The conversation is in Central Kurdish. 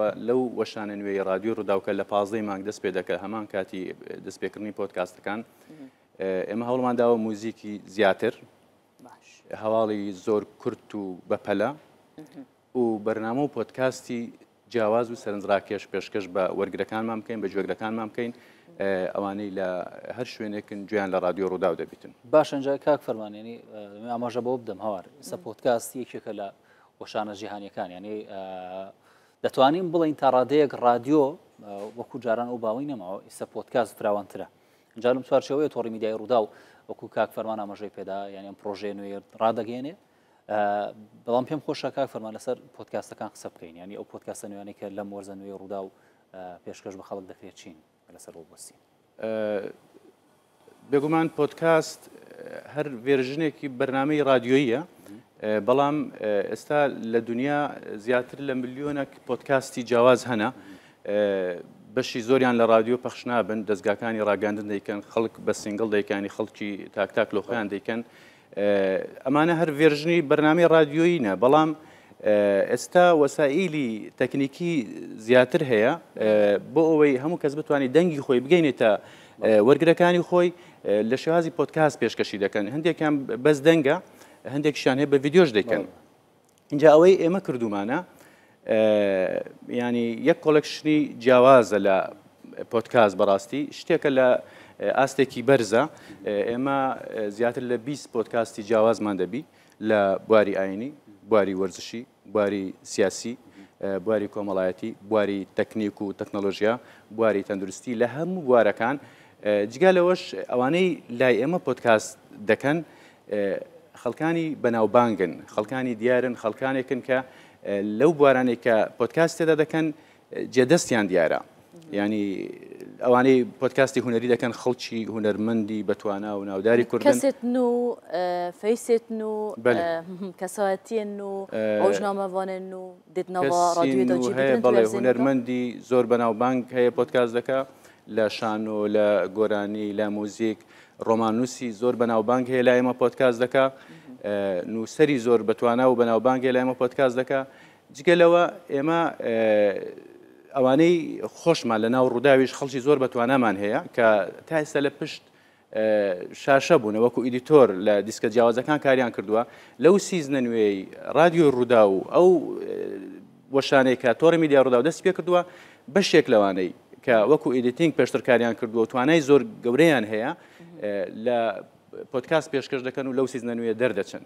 لەو وەشانە نوێی رادیۆ ڕووداوکە لە پازدەی مانگ دەست پێ دەکە هەمان کاتی دەستپێکردنی پۆتکاستەکان ئێمە هەوڵمان داوە موزیکی زیاتر هەواڵی زۆر کورت و بەپەلا و بەرنامە و پۆتکاستی جیاواز و سەرنجڕاکێش پێشکەش بە وەرگەکانمان بکەین بە جوێگرەکانمان بکەین ئەوانەی لە هەر شوێنێکن گویان لە رادیۆ ڕووداو دەبیتن باشەنج کاک فەرمانێنی ئاماژە بۆ بدەم هەوار سە پۆتکاستی یەکێکە لە وەشانە جیهانیەکان یعنی دەتوانین بڵین تا ڕادەیەک رادیۆ وەکو جاران و باوی نەماەوە ئیسە پۆتکاس فراوانترە جارم چوارچەوەی تۆڕی میدای ڕوودا و وەکو کاک فەرمان ئاماژەی پێدا یانیان پرۆژێ نوێ ڕدەگەێنێ بەڵام پێم خۆشە کاک فەرمان لەسەر پۆتکاستەکان قسە بکەین ینی ئەو پۆتکاسە نوێنێک کە لە مۆرزە نوێ ڕوودا و پێشکەش بە خەڵک دەکرێت چین لەسەر ڕۆبسی بێگومان پۆتکاست هەر وێژنێکی بەرنمەی رادیۆیە بەڵام ئێستا لە دنیا زیاتر لە ملیۆنە پۆتکاستی جیاواز هەنا بەشی زۆریان لە رادیۆ پەخشنابن دەستگاکانی ڕاگەاندن دەیکەن خەڵک بە سنگل دەیکانی خەڵکی تاکتاک لۆخیان دەیکەن ئەمانە هەر ڤێژنی بەرنامی رادیۆینە بەڵام ئێستا وەسائیلی تەکنیکی زیاتر هەیە بۆ ئەوەی هەموو کەس بتوانانی دەنگی خۆی بگەینێتە وەرگەکانی خۆی لە شێوازی پۆتکاس پێشکەشی دەکەن هەندێکیان بەس دەنگە هەندێکشان هەیە بە ڤیددیۆش دەکەن اینجا ئەوەی ئێمە کردومانە ینی یەک کۆلەکشنی جیاوازە لە پۆتکاس بەڕاستی شتێکە لە ئاستێکی بەرزە ئێمە زیاتر لە 20 پۆتکاستی جیاوازمان دەبی لە بواری ئاینی بواری وەرزشی بواری سیاسی بواری کۆمەڵایەتی بواری تەکنیک و تەکنۆلۆژیا بواری تەندروستی لە هەموو بوارەکان جگە لەوەش ئەوانەی لای ئێمە پۆتکاس دەکەن خەڵکانی بەناوبانگن خەڵکانی دیارن خەڵکانێکن کە لەو بوارانێک کە پۆتکاس تێدا دەکەن جێدەستیان دیارە ینی ئەوانەی پۆتکاستی هوەری دەکەن خەڵکی هوەرمەندی بەتوانە و ناوداری کوردن و فەیسێتن و کەساتیان و ئەوژنامەوانن و دێتنەوە ڕادیو هەیە بەڵێ هوەرمەندی زۆر بەناوبانگ هەیە پۆتکاس دەکە. لە شان و لە گۆرانی لە موزیک ڕۆمانوسی زۆر بەناوبانگ هەیە لای ئمە پۆتکاس دکا نووسری زۆر بتوانە و بەناوبانگی لای ئمە پۆتکاس دکا جگەلەوە ئێمە ئەوانەی خۆشمان لە ناو ڕووداویش خەڵکی زۆر بەتوانەمان هەیە کە تا ئێستا لە پشت شاشە بوون وەکو ئیدیتۆر لە دیسکە جیاوازەکان کاریان کردووە لەو سیزنە نوێی رادیۆ ڕوودا و ئەو وەشانەیە کە تۆڕ میدیا ڕوودا و دەست پێ کردووە بەشێک لەوانەی کە وەکو ئیدیتینگ پێشترکاریان کردووە توانای زۆر گەورەیان هەیە لە پۆتکاس پێشکەش دەکەن و لەو سیزنە نوێ دەردەچن